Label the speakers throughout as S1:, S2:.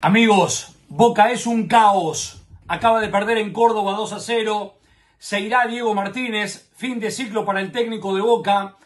S1: Amigos, Boca es un caos. Acaba de perder en Córdoba 2 a 0. Se irá Diego Martínez. Fin de ciclo para el técnico de Boca.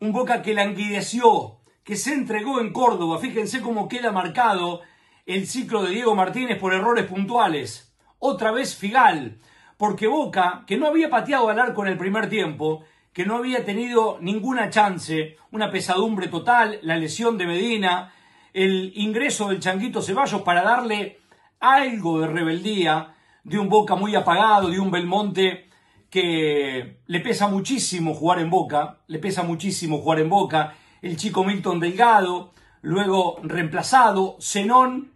S1: Un Boca que languideció, que se entregó en Córdoba. Fíjense cómo queda marcado el ciclo de Diego Martínez por errores puntuales. Otra vez Figal. Porque Boca, que no había pateado al arco en el primer tiempo, que no había tenido ninguna chance, una pesadumbre total, la lesión de Medina, el ingreso del Changuito Ceballos para darle algo de rebeldía de un Boca muy apagado, de un Belmonte que le pesa muchísimo jugar en Boca, le pesa muchísimo jugar en Boca, el chico Milton Delgado, luego reemplazado, Zenón,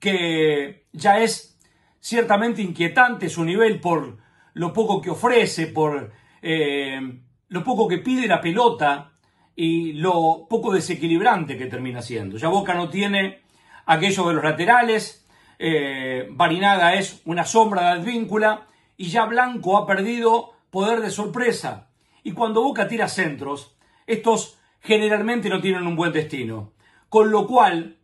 S1: que ya es ciertamente inquietante su nivel por lo poco que ofrece, por eh, lo poco que pide la pelota, y lo poco desequilibrante que termina siendo. Ya Boca no tiene aquello de los laterales, eh, es una sombra de advíncula y ya Blanco ha perdido poder de sorpresa. Y cuando Boca tira centros, estos generalmente no tienen un buen destino. Con lo cual,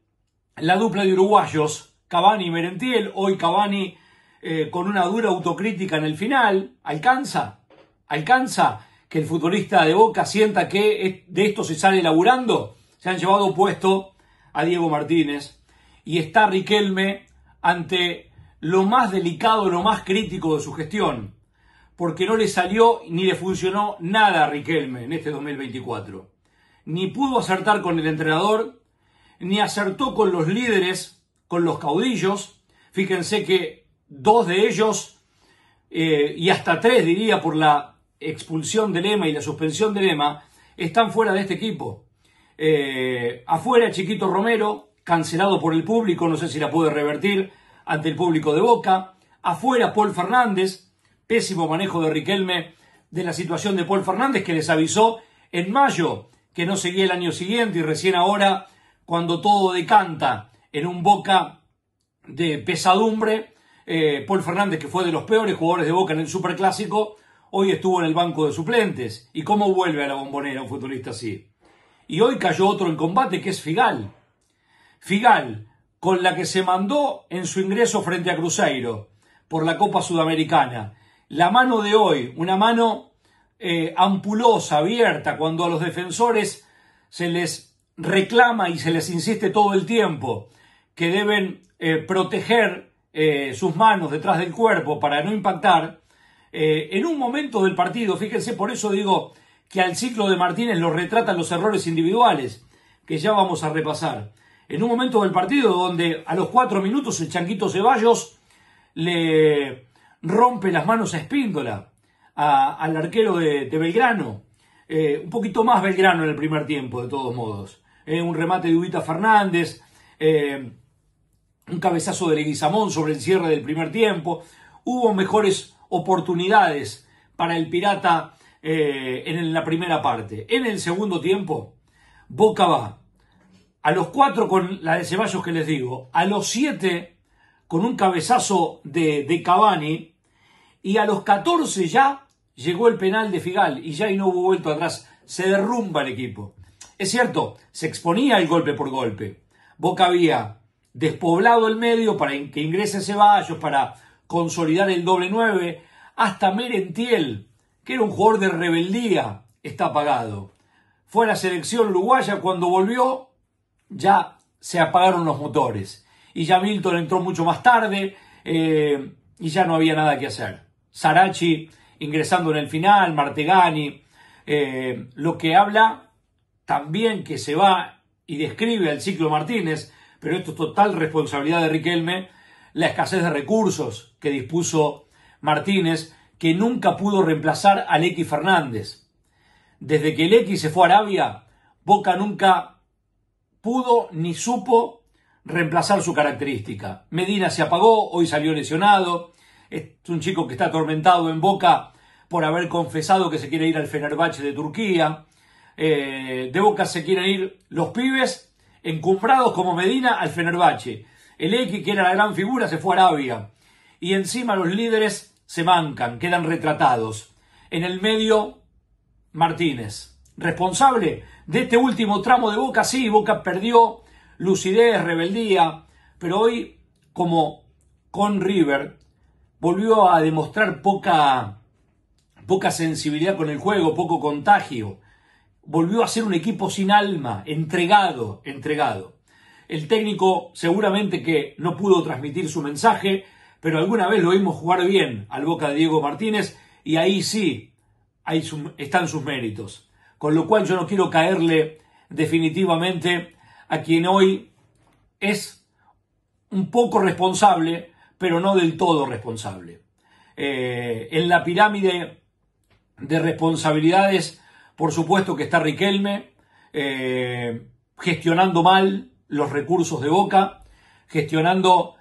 S1: la dupla de uruguayos, Cavani y Merentiel, hoy Cavani eh, con una dura autocrítica en el final, alcanza, alcanza que el futbolista de Boca sienta que de esto se sale laburando. Se han llevado puesto a Diego Martínez y está Riquelme ante lo más delicado, lo más crítico de su gestión, porque no le salió ni le funcionó nada a Riquelme en este 2024. Ni pudo acertar con el entrenador, ni acertó con los líderes, con los caudillos. Fíjense que dos de ellos, eh, y hasta tres diría por la expulsión de Lema y la suspensión de Lema están fuera de este equipo. Eh, afuera Chiquito Romero, cancelado por el público, no sé si la puede revertir ante el público de Boca. Afuera Paul Fernández, pésimo manejo de Riquelme de la situación de Paul Fernández, que les avisó en mayo que no seguía el año siguiente y recién ahora, cuando todo decanta en un Boca de pesadumbre, eh, Paul Fernández, que fue de los peores jugadores de Boca en el Superclásico, hoy estuvo en el banco de suplentes. ¿Y cómo vuelve a la bombonera un futbolista así? Y hoy cayó otro en combate que es Figal. Figal, con la que se mandó en su ingreso frente a Cruzeiro por la Copa Sudamericana. La mano de hoy, una mano eh, ampulosa, abierta, cuando a los defensores se les reclama y se les insiste todo el tiempo que deben eh, proteger eh, sus manos detrás del cuerpo para no impactar, eh, en un momento del partido, fíjense, por eso digo que al ciclo de Martínez lo retratan los errores individuales, que ya vamos a repasar. En un momento del partido donde a los cuatro minutos el Chanquito Ceballos le rompe las manos a Espíndola, al arquero de, Belgrano. Eh, un poquito más Belgrano en el primer tiempo, de todos modos. Eh, un remate de Ubita Fernández, un cabezazo de Leguizamón sobre el cierre del primer tiempo. Hubo mejores oportunidades para el Pirata eh, en la primera parte. En el segundo tiempo, Boca va a los cuatro con la de Ceballos que les digo, a los siete con un cabezazo de, Cabani Cavani y a los 14 ya llegó el penal de Figal y ya ahí no hubo vuelto atrás. Se derrumba el equipo. Es cierto, se exponía el golpe por golpe. Boca había despoblado el medio para que ingrese Ceballos, para consolidar el doble 9, hasta Merentiel, que era un jugador de rebeldía, está apagado. Fue la selección uruguaya cuando volvió, ya se apagaron los motores. Y ya Milton entró mucho más tarde eh, y ya no había nada que hacer. Sarachi ingresando en el final, Martegani, eh, lo que habla también que se va y describe al ciclo Martínez, pero esto es total responsabilidad de Riquelme, la escasez de recursos que dispuso Martínez, que nunca pudo reemplazar al X Fernández. Desde que el X se fue a Arabia, Boca nunca pudo ni supo reemplazar su característica. Medina se apagó, hoy salió lesionado. Es un chico que está atormentado en Boca por haber confesado que se quiere ir al Fenerbahce de Turquía. Eh, de Boca se quieren ir los pibes encumbrados como Medina al Fenerbahce. El X, que era la gran figura, se fue a Arabia. Y encima los líderes se mancan, quedan retratados. En el medio, Martínez, responsable de este último tramo de Boca. Sí, Boca perdió lucidez, rebeldía, pero hoy, como con River, volvió a demostrar poca, poca sensibilidad con el juego, poco contagio. Volvió a ser un equipo sin alma, entregado, entregado. El técnico seguramente que no pudo transmitir su mensaje, pero alguna vez lo vimos jugar bien al boca de Diego Martínez y ahí sí ahí están sus méritos. Con lo cual yo no quiero caerle definitivamente a quien hoy es un poco responsable, pero no del todo responsable. Eh, en la pirámide de responsabilidades, por supuesto que está Riquelme, eh, gestionando mal, los recursos de Boca, gestionando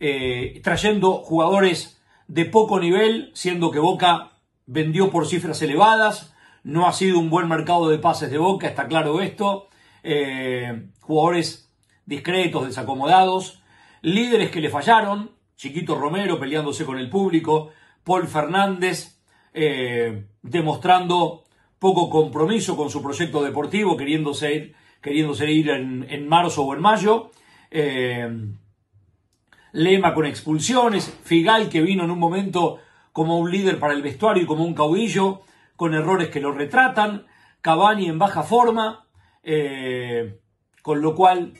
S1: eh, trayendo jugadores de poco nivel, siendo que Boca vendió por cifras elevadas, no ha sido un buen mercado de pases de Boca, está claro esto, eh, jugadores discretos, desacomodados, líderes que le fallaron, Chiquito Romero peleándose con el público, Paul Fernández eh, demostrando poco compromiso con su proyecto deportivo, queriéndose ir queriéndose ir en, marzo o en mayo. Eh, Lema con expulsiones, Figal que vino en un momento como un líder para el vestuario y como un caudillo, con errores que lo retratan, Cavani en baja forma, eh, con lo cual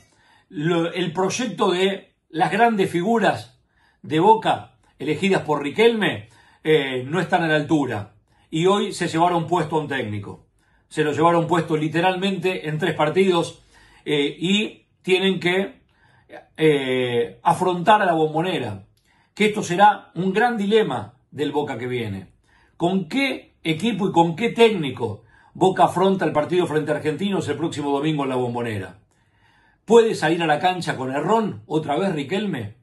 S1: el proyecto de las grandes figuras de Boca elegidas por Riquelme eh, no están a la altura y hoy se llevaron puesto a un técnico se lo llevaron puesto literalmente en tres partidos eh, y tienen que eh, afrontar a la bombonera. Que esto será un gran dilema del Boca que viene. ¿Con qué equipo y con qué técnico Boca afronta el partido frente a Argentinos el próximo domingo en la bombonera? ¿Puede salir a la cancha con Errón otra vez Riquelme?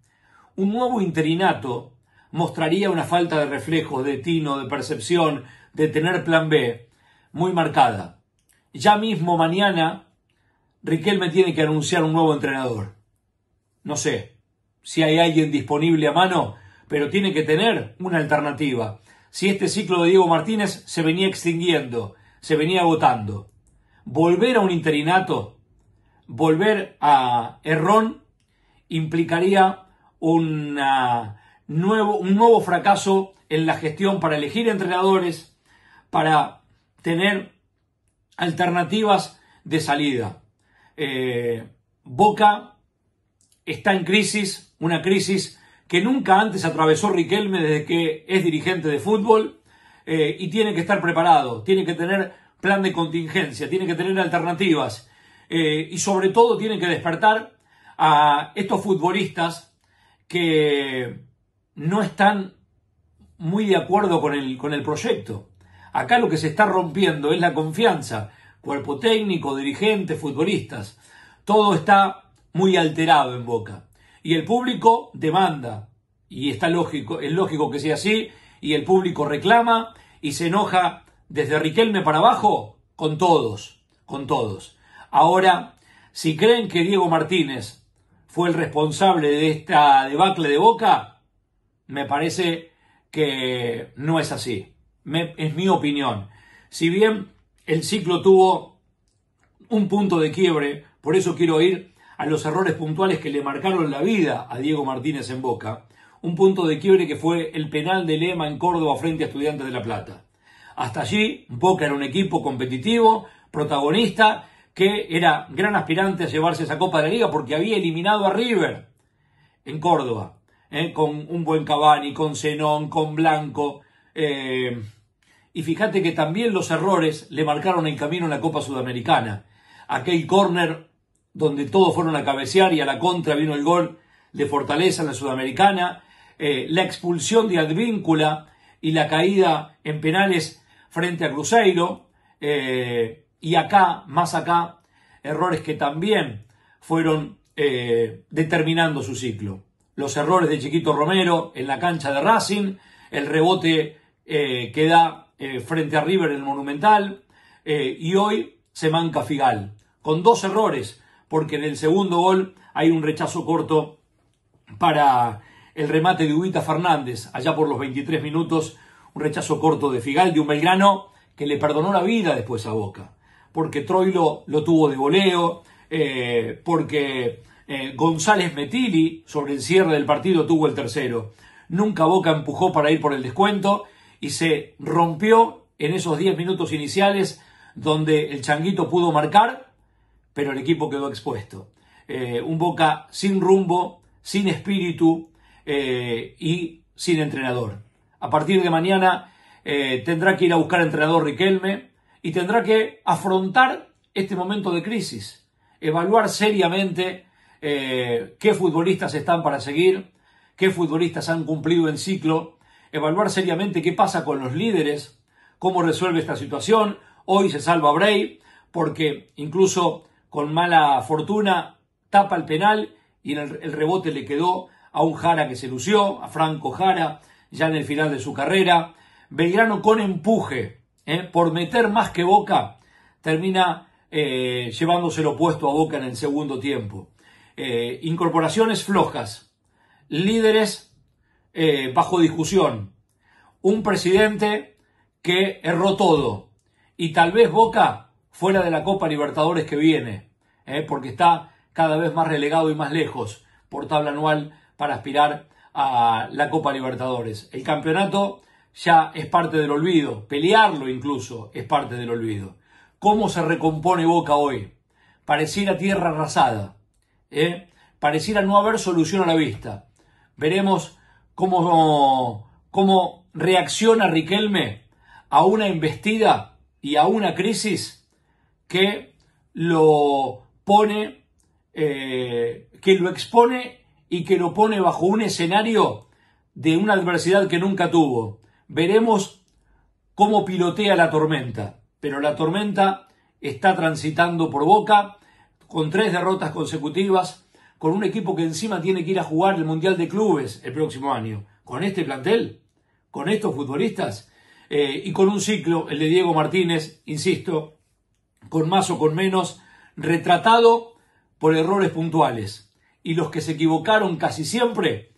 S1: Un nuevo interinato mostraría una falta de reflejos, de tino, de percepción, de tener plan B muy marcada. Ya mismo mañana Riquelme tiene que anunciar un nuevo entrenador. No sé si hay alguien disponible a mano, pero tiene que tener una alternativa. Si este ciclo de Diego Martínez se venía extinguiendo, se venía agotando. Volver a un interinato, volver a Errón, implicaría nuevo, un nuevo fracaso en la gestión para elegir entrenadores, para tener alternativas de salida. Eh, Boca está en crisis, una crisis que nunca antes atravesó Riquelme desde que es dirigente de fútbol eh, y tiene que estar preparado, tiene que tener plan de contingencia, tiene que tener alternativas eh, y sobre todo tiene que despertar a estos futbolistas que no están muy de acuerdo con el, con el proyecto. Acá lo que se está rompiendo es la confianza, cuerpo técnico, dirigentes, futbolistas. Todo está muy alterado en Boca. Y el público demanda, y está lógico, es lógico que sea así, y el público reclama y se enoja desde Riquelme para abajo con todos, con todos. Ahora, si creen que Diego Martínez fue el responsable de esta debacle de Boca, me parece que no es así es mi opinión. Si bien el ciclo tuvo un punto de quiebre, por eso quiero ir a los errores puntuales que le marcaron la vida a Diego Martínez en Boca, un punto de quiebre que fue el penal de Lema en Córdoba frente a Estudiantes de La Plata. Hasta allí, Boca era un equipo competitivo, protagonista, que era gran aspirante a llevarse esa Copa de la Liga porque había eliminado a River en Córdoba, eh, con un buen Cavani, con Zenón, con Blanco, eh, y fíjate que también los errores le marcaron el camino en la Copa Sudamericana. Aquel córner donde todos fueron a cabecear y a la contra vino el gol de Fortaleza en la Sudamericana. Eh, la expulsión de Advíncula y la caída en penales frente a Cruzeiro. Eh, y acá, más acá, errores que también fueron determinando su ciclo. Los errores de Chiquito Romero en la cancha de Racing, el rebote eh, queda eh, frente a River en el Monumental eh, y hoy se manca Figal, con dos errores, porque en el segundo gol hay un rechazo corto para el remate de Ubita Fernández, allá por los 23 minutos, un rechazo corto de Figal, de un Belgrano que le perdonó la vida después a Boca, porque Troilo lo tuvo de voleo, porque González Metili sobre el cierre del partido tuvo el tercero. Nunca Boca empujó para ir por el descuento y se rompió en esos 10 minutos iniciales donde el Changuito pudo marcar, pero el equipo quedó expuesto. Eh, un Boca sin rumbo, sin espíritu eh, y sin entrenador. A partir de mañana eh, tendrá que ir a buscar entrenador Riquelme y tendrá que afrontar este momento de crisis, evaluar seriamente qué futbolistas están para seguir, qué futbolistas han cumplido en ciclo evaluar seriamente qué pasa con los líderes, cómo resuelve esta situación. Hoy se salva Bray porque incluso con mala fortuna tapa el penal y el, rebote le quedó a un Jara que se lució, a Franco Jara, ya en el final de su carrera. Belgrano con empuje, ¿eh? por meter más que Boca, termina eh, llevándose lo puesto a Boca en el segundo tiempo. Eh, incorporaciones flojas, líderes eh, bajo discusión. Un presidente que erró todo. Y tal vez Boca fuera de la Copa Libertadores que viene, eh, porque está cada vez más relegado y más lejos por tabla anual para aspirar a la Copa Libertadores. El campeonato ya es parte del olvido, pelearlo incluso es parte del olvido. ¿Cómo se recompone Boca hoy? Pareciera tierra arrasada, ¿eh? pareciera no haber solución a la vista. Veremos cómo, cómo reacciona Riquelme a una investida y a una crisis que lo pone, eh, que lo expone y que lo pone bajo un escenario de una adversidad que nunca tuvo. Veremos cómo pilotea la tormenta, pero la tormenta está transitando por boca con tres derrotas consecutivas con un equipo que encima tiene que ir a jugar el Mundial de Clubes el próximo año, con este plantel, con estos futbolistas eh, y con un ciclo, el de Diego Martínez, insisto, con más o con menos, retratado por errores puntuales. Y los que se equivocaron casi siempre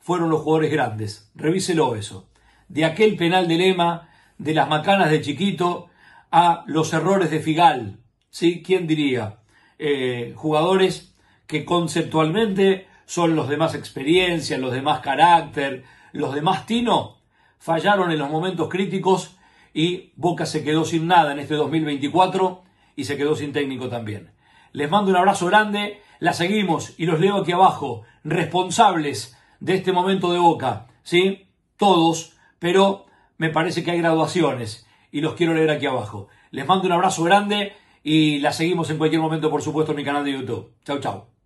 S1: fueron los jugadores grandes. Revíselo eso. De aquel penal de Lema, de las macanas de Chiquito, a los errores de Figal. ¿Sí? ¿Quién diría? Eh, jugadores que conceptualmente son los demás experiencias, los demás carácter, los demás tino, fallaron en los momentos críticos y Boca se quedó sin nada en este 2024 y se quedó sin técnico también. Les mando un abrazo grande, la seguimos y los leo aquí abajo, responsables de este momento de Boca, ¿sí? Todos, pero me parece que hay graduaciones y los quiero leer aquí abajo. Les mando un abrazo grande y la seguimos en cualquier momento, por supuesto, en mi canal de YouTube. Chau, chau.